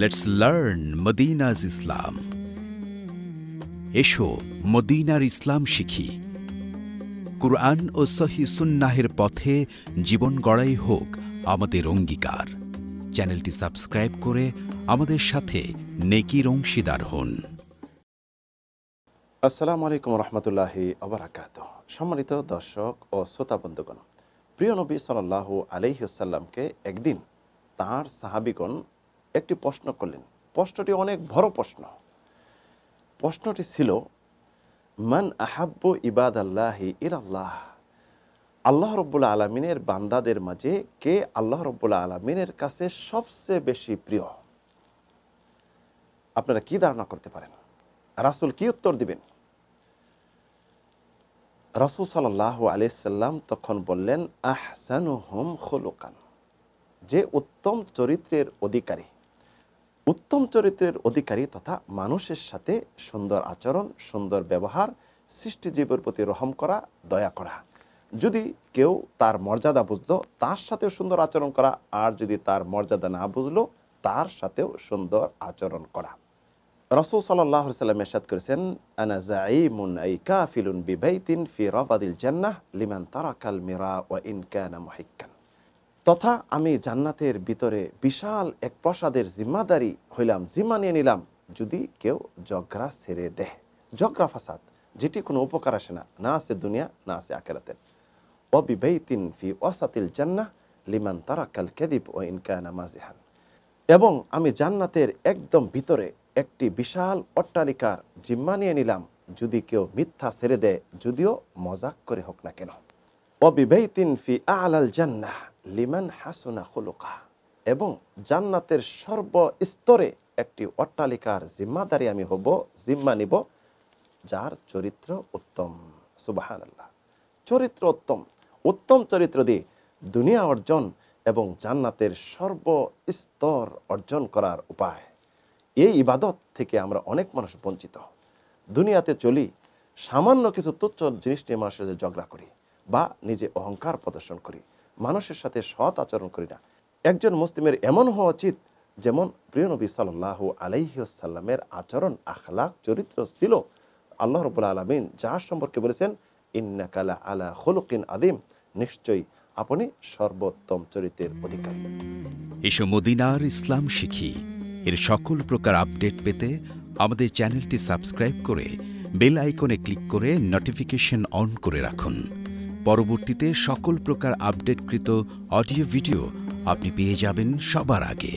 let's learn মদিনাজ ইসলাম এসো মদিনার ইসলাম শিখি কুরআন ও সহি সুন্নাহের পথে জীবন গড়াই হোক আমাদের অঙ্গীকার চ্যানেলটি সাবস্ক্রাইব করে আমাদের সাথে নেকির অংশীদার হন আসসালামু আলাইকুম রহমতুল্লাহি আবরাকাত সম্মানিত দর্শক ও শ্রোতা বন্ধুগণ প্রিয় নবী সাল্লাহ আলহিসাল্লামকে একদিন তাঁর সাহাবিগণ একটি প্রশ্ন করলেন প্রশ্নটি অনেক বড় প্রশ্ন প্রশ্নটি ছিল মান আহাব্য ইবাদ আল্লাহ ইর আল্লাহ রব্বুল্লা আলমিনের বান্দাদের মাঝে কে আল্লাহ রব্বুল্লা আলমিনের কাছে সবচেয়ে বেশি প্রিয় আপনারা কি ধারণা করতে পারেন রাসুল কি উত্তর দিবেন রাসুল সাল্লাহ আলিয়াল্লাম তখন বললেন আহসানু হোম খোলোকান যে উত্তম চরিত্রের অধিকারী উত্তম চরিত্রের অধিকারী তথা মানুষের সাথে সুন্দর আচরণ সুন্দর ব্যবহার সৃষ্টিজীবের প্রতি রহম করা দয়া করা যদি কেউ তার মর্যাদা বুঝলো তার সাথেও সুন্দর আচরণ করা আর যদি তার মর্যাদা না বুঝলো তার সাথেও সুন্দর আচরণ করা রসুল সাল্লাহ সাল্লাম এরশাদ করেছেন আনাজাইমুন আই কাফিলুন বিবাইতিন ফি রবাদিল জান্নাহ লিমান তারাকাল মিরা ওয়া ইনকান কানা তথা আমি জান্নাতের ভিতরে বিশাল এক প্রসাদের জিম্মাদারি হইলাম জিম্মা নিয়ে নিলাম যদি কেউ জগরা ছেড়ে দেয় জগরা ফাসাদ যেটি কোনো উপকার আসে না না আছে দুনিয়া না আছে আকেরাতের অবিবাহিতিন ফি অসাতিল জান্না লিমান তারা কাল কেদিপ ও ইনকায়না মাজিহান এবং আমি জান্নাতের একদম ভিতরে একটি বিশাল অট্টালিকার জিম্মা নিয়ে নিলাম যদি কেউ মিথ্যা ছেড়ে দেয় যদিও মজাক করে হোক না কেন অবিবাহিতিন ফি আলাল জান্নাহ লিমান হাসুনা খুলুকা এবং জান্নাতের সর্বস্তরে একটি অট্টালিকার জিম্মাদারি আমি হব জিম্মা নিব যার চরিত্র উত্তম সুবাহান আল্লাহ চরিত্র উত্তম উত্তম চরিত্র দিয়ে দুনিয়া অর্জন এবং জান্নাতের সর্বস্তর অর্জন করার উপায় এই ইবাদত থেকে আমরা অনেক মানুষ বঞ্চিত দুনিয়াতে চলি সামান্য কিছু তুচ্ছ জিনিস নিয়ে মানুষের ঝগড়া করি বা নিজে অহংকার প্রদর্শন করি মানুষের সাথে সৎ আচরণ করি না একজন মুসলিমের এমন হওয়া উচিত যেমন প্রিয় নবী সাল্লাহ আলাইসাল্লামের আচরণ আখলাক চরিত্র ছিল আল্লাহ রবুল আলমিন যার সম্পর্কে বলেছেন ইন্নাকালা আলা হলুকিন আদিম নিশ্চয়ই আপনি সর্বোত্তম চরিত্রের অধিকারী এসব মদিনার ইসলাম শিখি এর সকল প্রকার আপডেট পেতে আমাদের চ্যানেলটি সাবস্ক্রাইব করে বেল আইকনে ক্লিক করে নোটিফিকেশন অন করে রাখুন পরবর্তীতে সকল প্রকার আপডেটকৃত অডিও ভিডিও আপনি পেয়ে যাবেন সবার আগে